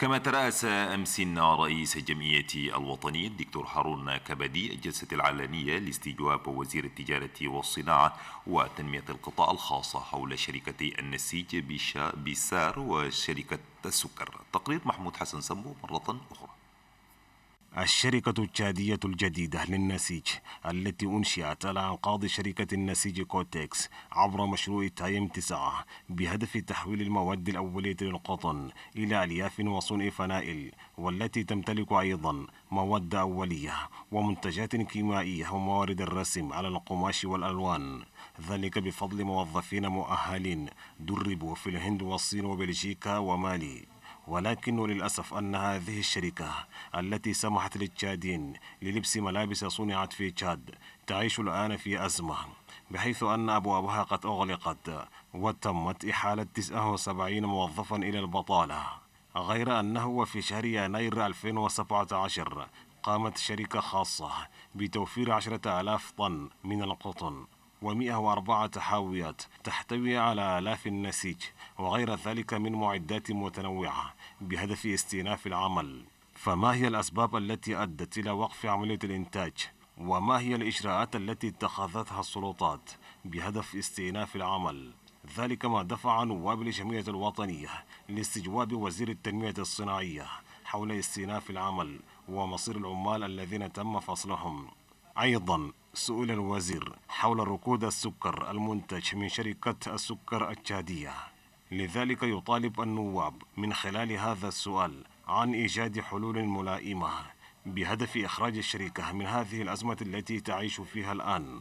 كما ترأس أمس رئيس الجمعية الوطنية الدكتور هارون كبدي الجلسة العلنية لاستجواب وزير التجارة والصناعة وتنمية القطاع الخاص حول شركتي النسيج بشا بسار وشركة السكر تقرير محمود حسن سمو مرة أخرى الشركة التشادية الجديدة للنسيج التي أنشئت على أنقاض شركة النسيج كوتكس عبر مشروع تايم 9 بهدف تحويل المواد الأولية للقطن إلى ألياف وصنع فنائل والتي تمتلك أيضا مواد أولية ومنتجات كيميائية وموارد الرسم على القماش والألوان ذلك بفضل موظفين مؤهلين دربوا في الهند والصين وبلجيكا ومالي ولكن للأسف أن هذه الشركة التي سمحت للتشادين للبس ملابس صنعت في تشاد تعيش الآن في أزمة بحيث أن أبوابها قد أغلقت وتمت إحالة 79 موظفا إلى البطالة غير أنه وفي شهر يناير 2017 قامت شركة خاصة بتوفير عشرة ألاف طن من القطن و104 حاويات تحتوي على آلاف النسيج وغير ذلك من معدات متنوعة بهدف استئناف العمل فما هي الأسباب التي أدت إلى وقف عملية الإنتاج؟ وما هي الإجراءات التي اتخذتها السلطات بهدف استئناف العمل؟ ذلك ما دفع نواب الجمعية الوطنية لاستجواب وزير التنمية الصناعية حول استئناف العمل ومصير العمال الذين تم فصلهم أيضا سئل الوزير حول ركود السكر المنتج من شركة السكر التشادية لذلك يطالب النواب من خلال هذا السؤال عن إيجاد حلول ملائمة بهدف إخراج الشركة من هذه الأزمة التي تعيش فيها الآن